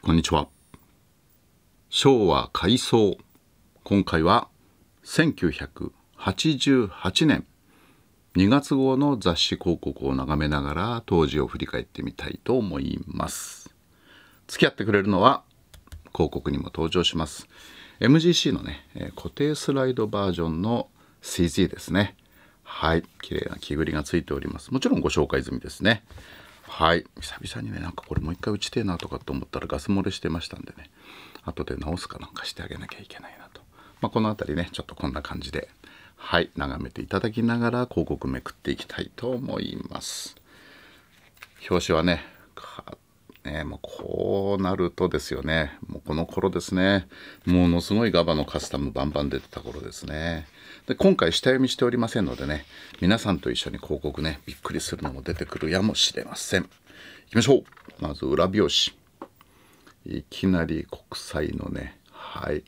こんにちは。昭和改装。今回は1988年2月号の雑誌広告を眺めながら当時を振り返ってみたいと思います。付き合ってくれるのは広告にも登場します。MGC のね、固定スライドバージョンの CG ですね。はい、綺麗な木ぐりがついております。もちろんご紹介済みですね。はい久々にねなんかこれもう一回打ちてえなとかって思ったらガス漏れしてましたんでね後で直すかなんかしてあげなきゃいけないなと、まあ、この辺りねちょっとこんな感じではい眺めていただきながら広告めくっていきたいと思います表紙はねね、もうこうなるとですよね、もうこの頃ですね、ものすごいガバのカスタムバンバン出てた頃ですね。で、今回下読みしておりませんのでね、皆さんと一緒に広告ね、びっくりするのも出てくるやもしれません。行きましょう。まず裏表紙。いきなり国際のね、はい。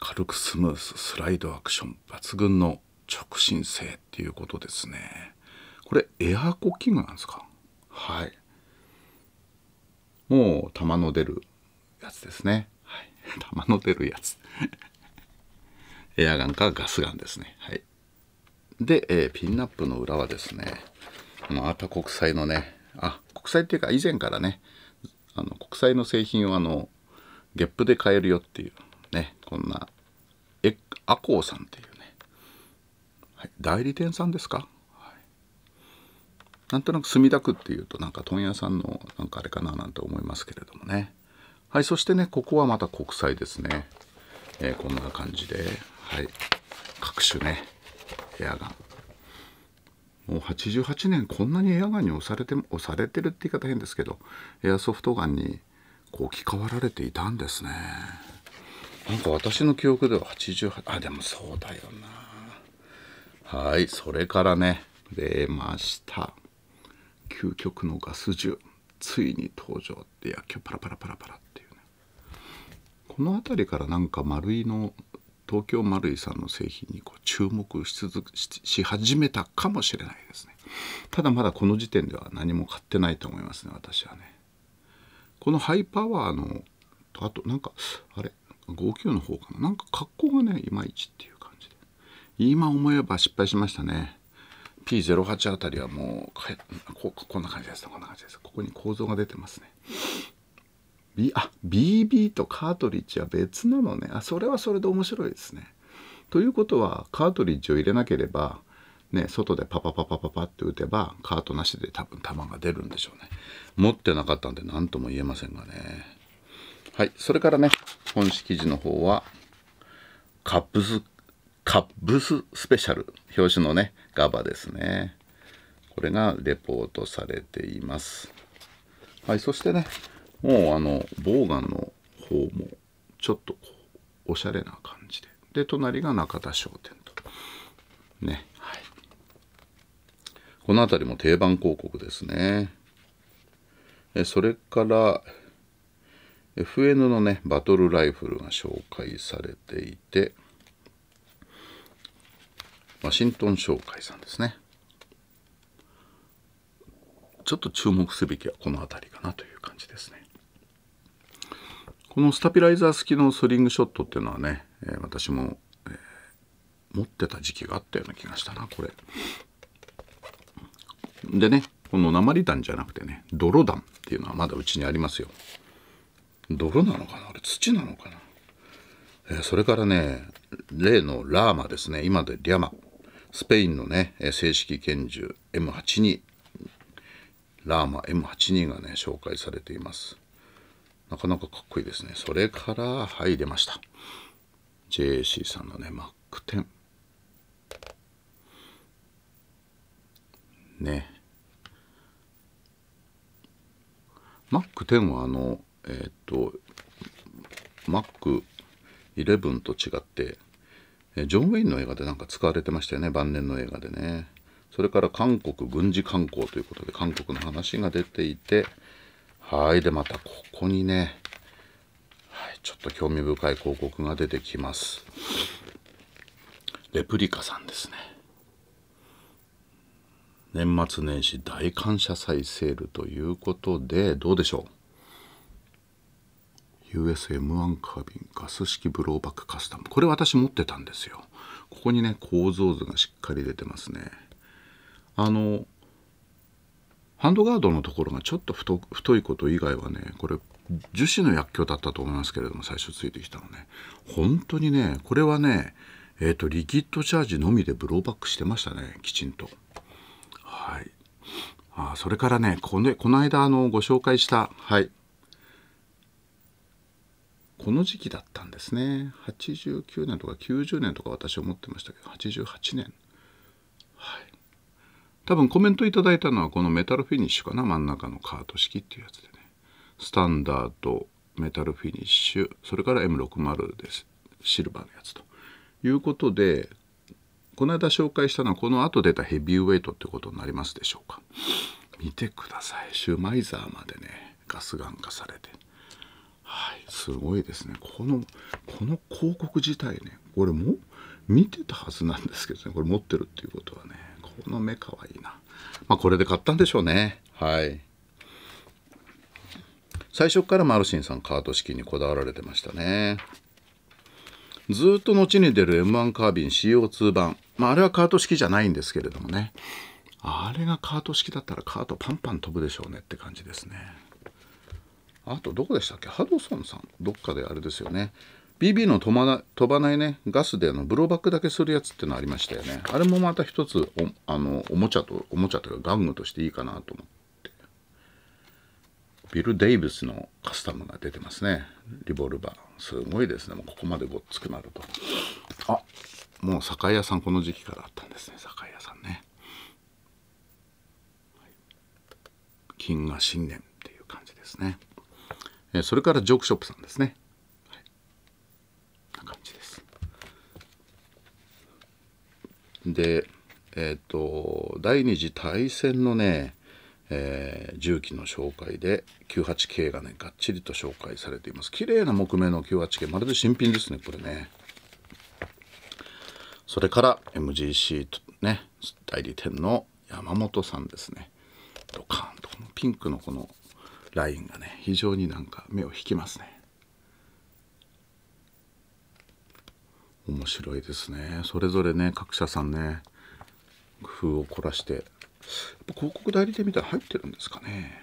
軽くスムーススライドアクション抜群の直進性っていうことですね。これエアコン具なんですかはいもう玉の出るやつですね、はい、玉の出るやつ エアガンかガスガンですねはいで、えー、ピンナップの裏はですねあのアタ国際のねあ国際っていうか以前からねあの国際の製品をあのゲップで買えるよっていうねこんなえアコーさんっていうね、はい、代理店さんですかなんとなく墨田区っていうとなんか問屋さんのなんかあれかななんて思いますけれどもねはいそしてねここはまた国際ですね、えー、こんな感じではい各種ねエアガンもう88年こんなにエアガンに押されて押されてるって言い方変ですけどエアソフトガンにこう置き換わられていたんですねなんか私の記憶では88あでもそうだよなはいそれからね出ました究極のガス銃ついに登場って野球パラパラパラパラっていうねこの辺りからなんか丸井の東京丸井さんの製品にこう注目し続し始めたかもしれないですねただまだこの時点では何も買ってないと思いますね私はねこのハイパワーのあとなんかあれ59の方かななんか格好がねいまいちっていう感じで今思えば失敗しましたね P08 あたりはもうここんな感じですこんな感じですここに構造が出てますね B あ BB とカートリッジは別なのねあそれはそれで面白いですねということはカートリッジを入れなければね、外でパパパパパパって打てばカートなしで多分弾が出るんでしょうね持ってなかったんで何とも言えませんがねはいそれからね本式記事の方はカップスカッブススペシャル表紙のねガバですねこれがレポートされていますはいそしてねもうあのボーガンの方もちょっとこうおしゃれな感じでで隣が中田商店とねはいこの辺りも定番広告ですねえそれから FN のねバトルライフルが紹介されていてワシントン商会さんですねちょっと注目すべきはこの辺りかなという感じですねこのスタピライザー付きのスリングショットっていうのはね、えー、私も、えー、持ってた時期があったような気がしたなこれでねこの鉛弾じゃなくてね泥弾っていうのはまだうちにありますよ泥なのかなあれ土なのかな、えー、それからね例のラーマですね今でリャマスペインのね正式拳銃 M82 ラーマ M82 がね紹介されていますなかなかかっこいいですねそれからはい出ました JAC さんのね MAC10 ね Mac10 はあのえっ、と Mac11 と違ってジョン・ウェインの映画でなんか使われてましたよね晩年の映画でねそれから韓国軍事観光ということで韓国の話が出ていてはいでまたここにね、はい、ちょっと興味深い広告が出てきますレプリカさんですね年末年始大感謝祭セールということでどうでしょう USM1 カービンガス式ブローバックカスタムこれ私持ってたんですよここにね構造図がしっかり出てますねあのハンドガードのところがちょっと太いこと以外はねこれ樹脂の薬莢だったと思いますけれども最初ついてきたのね本当にねこれはねえっ、ー、とリキッドチャージのみでブローバックしてましたねきちんとはいあそれからねこのこの間あのご紹介したはいこの時期だったんですね89年とか90年とか私は思ってましたけど88年はい多分コメントいただいたのはこのメタルフィニッシュかな真ん中のカート式っていうやつでねスタンダードメタルフィニッシュそれから M60 ですシルバーのやつということでこの間紹介したのはこの後出たヘビーウェイトってことになりますでしょうか見てくださいシュマイザーまでねガスガン化されてはいすごいですねこのこの広告自体ねれも見てたはずなんですけどねこれ持ってるっていうことはねこの目かわいいなまあこれで買ったんでしょうねはい最初からマルシンさんカート式にこだわられてましたねずっと後に出る M1 カービン CO2 版、まあ、あれはカート式じゃないんですけれどもねあれがカート式だったらカートパンパン飛ぶでしょうねって感じですねあとどこでしたっけハドソンさんどっかであれですよね BB の飛ばな飛ばないねガスでのブローバックだけするやつってのありましたよねあれもまた一つおあのおもちゃとおもちゃというか玩具としていいかなと思ってビル・デイブスのカスタムが出てますねリボルバーすごいですねもうここまでごっつくなるとあもう酒屋さんこの時期からあったんですね酒屋さんね金が新年っていう感じですねえそれからジョークショップさんですね。な感じです。で、えっ、ー、と、第二次大戦のね、えー、重機の紹介で 98K がね、がっちりと紹介されています。綺麗な木目の 98K、まるで新品ですね、これね。それから MGC とね、代理店の山本さんですね。ドカーンとこのピンクのこのラインがね非常になんか目を引きますね面白いですねそれぞれね各社さんね工夫を凝らして広告代理店みたいに入ってるんですかね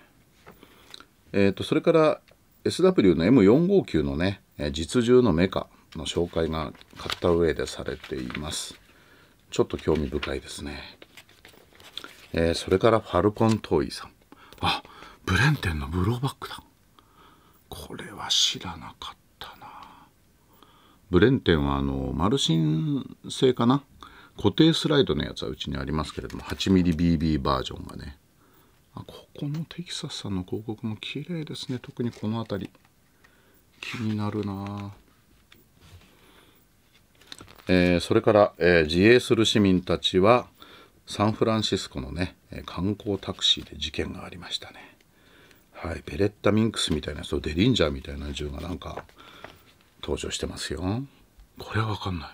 えっ、ー、とそれから SW の M459 のね実銃のメカの紹介が買った上でされていますちょっと興味深いですね、えー、それからファルコントイさんあブレンテンのブローバックだこれは知らなかったなブレンテンはあのマルシン製かな固定スライドのやつはうちにありますけれども 8mmBB バージョンがねあここのテキサスさんの広告も綺麗ですね特にこの辺り気になるなえー、それから、えー、自衛する市民たちはサンフランシスコのね観光タクシーで事件がありましたねはい、ペレッタミンクスみたいなそうデリンジャーみたいな銃がなんか登場してますよこれは分かんない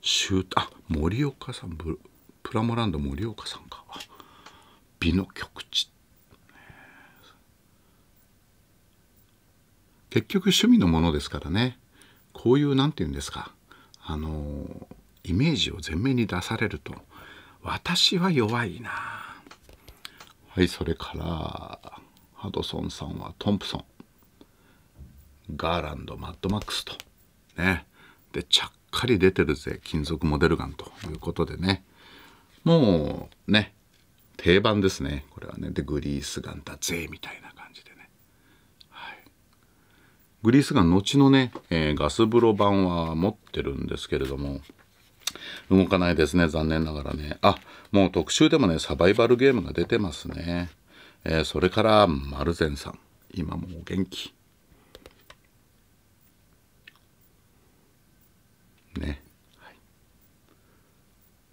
シューあ森岡さんプラモランド森岡さんか美の極地結局趣味のものですからねこういう何て言うんですかあのイメージを前面に出されると私は弱いなはいそれからハドソンさんはトンプソンガーランドマッドマックスとねでちゃっかり出てるぜ金属モデルガンということでねもうね定番ですねこれはねでグリースガンだぜみたいな感じでね、はい、グリースガン後のね、えー、ガス風呂版は持ってるんですけれども動かないですね残念ながらねあもう特集でもねサバイバルゲームが出てますねえー、それから丸善さん今もお元気ね、はい、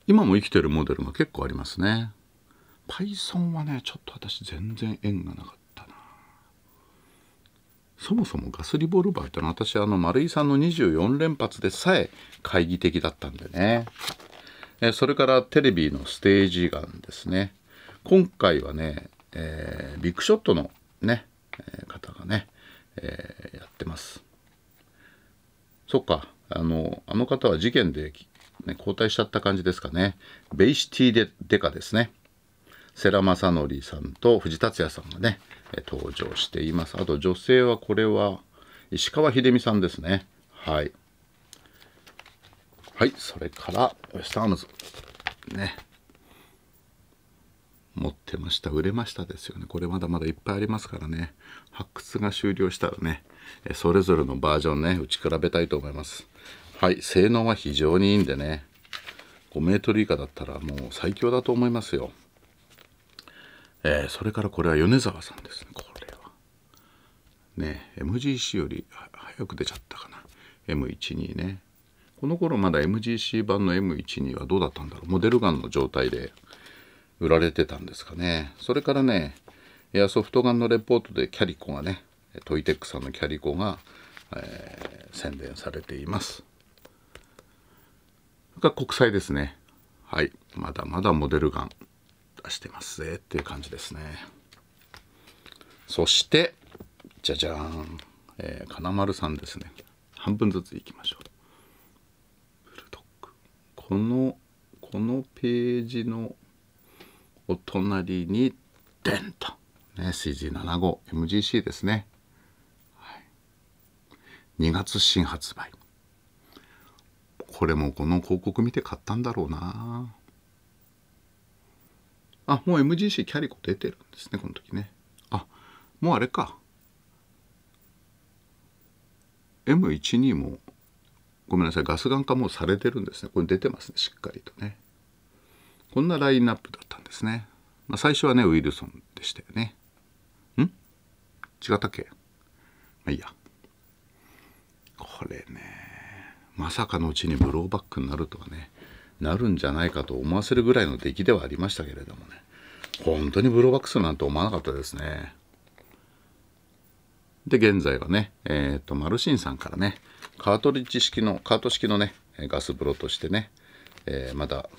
今も生きてるモデルが結構ありますね Python はねちょっと私全然縁がなかったなそもそもガスリボルバーってのは私あの丸井さんの24連発でさえ懐疑的だったんでねえそれからテレビのステージガンですね今回はねえー、ビッグショットのね、えー、方がね、えー、やってます。そっか、あの、あの方は事件で、ね、交代しちゃった感じですかね。ベイシティでデカですね。世良正則さんと藤達也さんがね、登場しています。あと女性はこれは石川秀美さんですね。はい。はい、それから、ウェスターノズ。ね。持ってました売れましたですよねこれまだまだいっぱいありますからね発掘が終了したらねそれぞれのバージョンね打ち比べたいと思いますはい性能は非常にいいんでね5 m 以下だったらもう最強だと思いますよえー、それからこれは米沢さんですねこれはね MGC より早く出ちゃったかな M12 ねこの頃まだ MGC 版の M12 はどうだったんだろうモデルガンの状態で売られてたんですかね。それからね、エアソフトガンのレポートでキャリコがね、トイテックさんのキャリコが、えー、宣伝されています。それから国際ですね。はい。まだまだモデルガン出してますぜっていう感じですね。そして、じゃじゃーん。えー、金丸さんですね。半分ずついきましょう。この、このページのお隣にデンと、ね、CG75MGC ですね、はい、2月新発売これもこの広告見て買ったんだろうなあもう MGC キャリコ出てるんですねこの時ねあもうあれか M12 もごめんなさいガスガン化もされてるんですねこれ出てますねしっかりとねこんなラインナップだっですね。まあ、最初はね、ウィルソンでしたよね。ん違ったっけまあいいや。これね、まさかのうちにブローバックになるとはね、なるんじゃないかと思わせるぐらいの出来ではありましたけれどもね、本当にブローバックするなんて思わなかったですね。で、現在はね、えっ、と、マルシンさんからね、カートリッジ式の、カート式のね、ガス風呂としてね、えー、まだ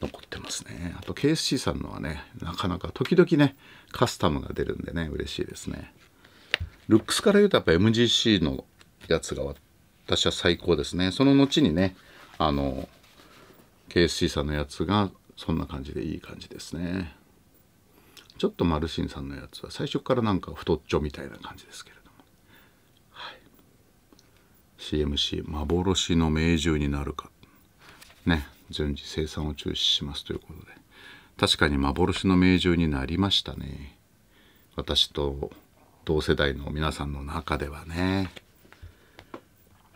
残ってますねあと KSC さんのはねなかなか時々ねカスタムが出るんでね嬉しいですねルックスから言うとやっぱ MGC のやつが私は最高ですねその後にねあの KSC さんのやつがそんな感じでいい感じですねちょっとマルシンさんのやつは最初からなんか太っちょみたいな感じですけれども、はい、CMC 幻の名獣になるかね順次生産を中止しますということで確かに幻の名獣になりましたね私と同世代の皆さんの中ではね、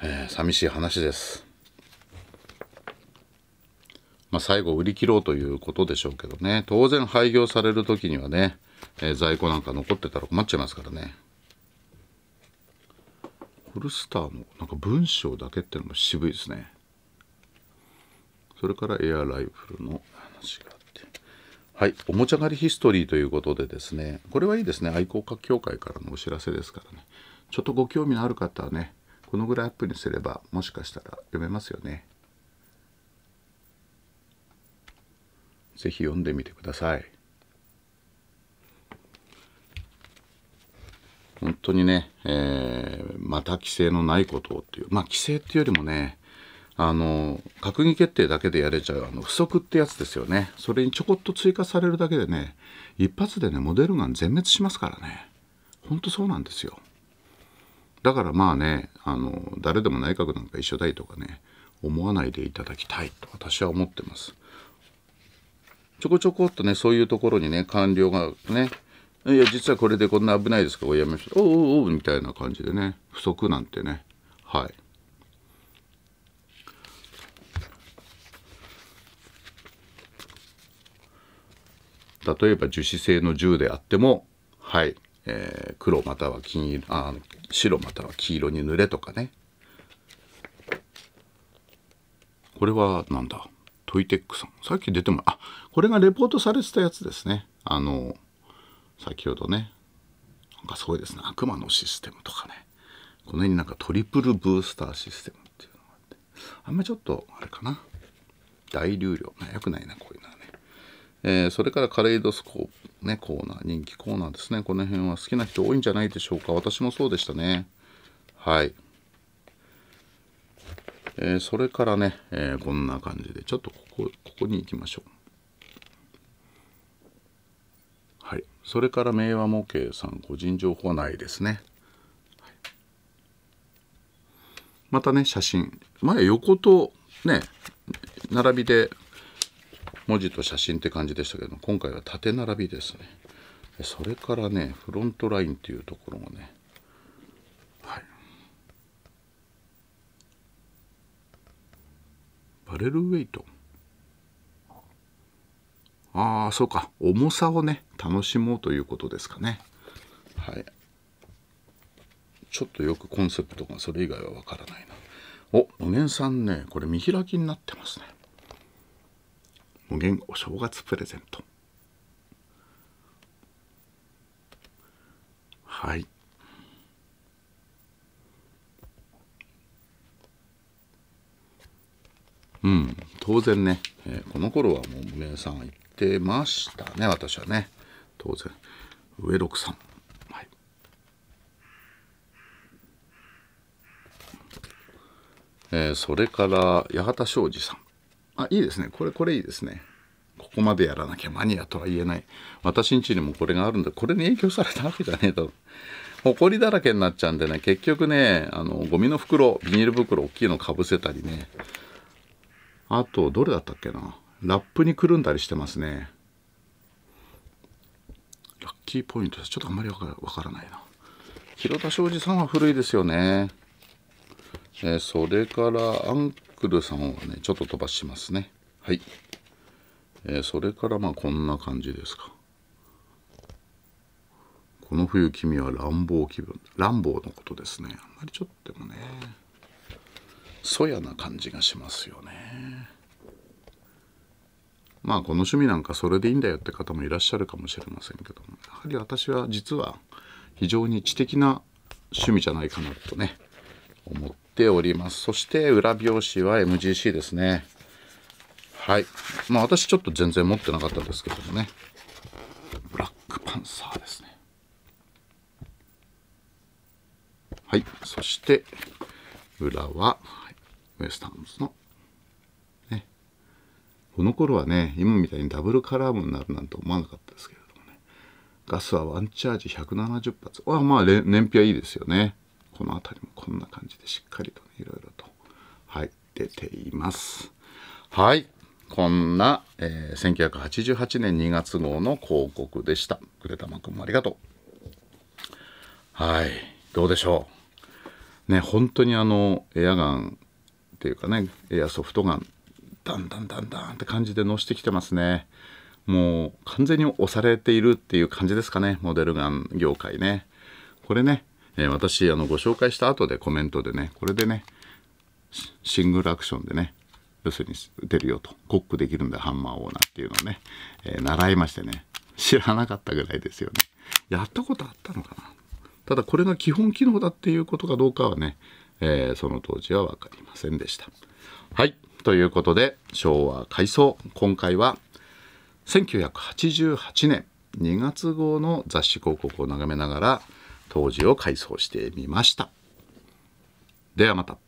えー、寂しい話ですまあ、最後売り切ろうということでしょうけどね当然廃業される時にはね、えー、在庫なんか残ってたら困っちゃいますからねホルスターのなんか文章だけっていうのも渋いですねそれからエアライフルの話があってはいおもちゃ狩りヒストリーということでですねこれはいいですね愛好家協会からのお知らせですからねちょっとご興味のある方はねこのぐらいアップにすればもしかしたら読めますよねぜひ読んでみてください本当にね、えー、また規制のないことをっていうまあ規制っていうよりもねあの閣議決定だけでやれちゃうあの不足ってやつですよねそれにちょこっと追加されるだけでね一発でねモデルガン全滅しますからねほんとそうなんですよだからまあねあの誰でも内閣なんか一緒だいとかね思わないでいただきたいと私は思ってますちょこちょこっとねそういうところにね官僚がねいや実はこれでこんな危ないですからおやめしおうおうおうみたいな感じでね不足なんてねはい例えば樹脂製の銃であっても、はい、えー、黒または金色あ白または黄色に塗れとかねこれはなんだトイテックさんさっき出てもあこれがレポートされてたやつですねあの先ほどねなんかすごいですね悪魔のシステムとかねこの辺になんかトリプルブースターシステムっていうのがあってあんまちょっとあれかな大流量ね、良くないなこういうのえー、それからカレイドスコープ、ね、コーナー、人気コーナーですね。この辺は好きな人多いんじゃないでしょうか。私もそうでしたね。はい。えー、それからね、えー、こんな感じで、ちょっとここ、ここに行きましょう。はい。それから名和模型さん、個人情報はないですね。はい、またね、写真。前横とね、並びで文字と写真って感じでしたけど今回は縦並びですねそれからねフロントラインっていうところもねはいバレルウェイトああそうか重さをね楽しもうということですかねはいちょっとよくコンセプトがそれ以外はわからないなおおねさんねこれ見開きになってますね無限お正月プレゼントはいうん当然ね、えー、この頃はもう無限さん行ってましたね私はね当然上六さんはいえー、それから八幡庄司さんあいいですねこれこれいいですねここまでやらなきゃマニアとは言えない私んちにもこれがあるんだこれに影響されたわけじゃねえと埃だらけになっちゃうんでね結局ねあのゴミの袋ビニール袋大きいのかぶせたりねあとどれだったっけなラップにくるんだりしてますねラッキーポイントですちょっとあんまりわからないな広田庄司さんは古いですよねえそれからアンクルさんはねちょっと飛ばしますねはい、えー、それからまあこんな感じですかこの冬君は乱暴気分乱暴のことですねあんまりちょっとでもねそやな感じがしますよねまあこの趣味なんかそれでいいんだよって方もいらっしゃるかもしれませんけどもやはり私は実は非常に知的な趣味じゃないかなとね思ってておりますそして裏表紙は MGC ですねはいまあ私ちょっと全然持ってなかったんですけどもねブラックパンサーですねはいそして裏は、ウエスタンズのねこの頃はね今みたいにダブルカラームになるなんて思わなかったですけれどもねガスはワンチャージ170発あまあ燃費はいいですよねこの辺りもこんな感じでしっかりとねいろいろとはい出ていますはいこんな、えー、1988年2月号の広告でしたくれたまくんもありがとうはいどうでしょうね本当にあのエアガンっていうかねエアソフトガンだんだんだんだんって感じでのしてきてますねもう完全に押されているっていう感じですかねモデルガン業界ねこれねえー、私あのご紹介した後でコメントでねこれでねシングルアクションでね要するに打てるよとコックできるんだハンマーオーナーっていうのをね、えー、習いましてね知らなかったぐらいですよねやったことあったのかなただこれが基本機能だっていうことかどうかはね、えー、その当時は分かりませんでしたはいということで昭和改装今回は1988年2月号の雑誌広告を眺めながら当時を回想してみました。ではまた。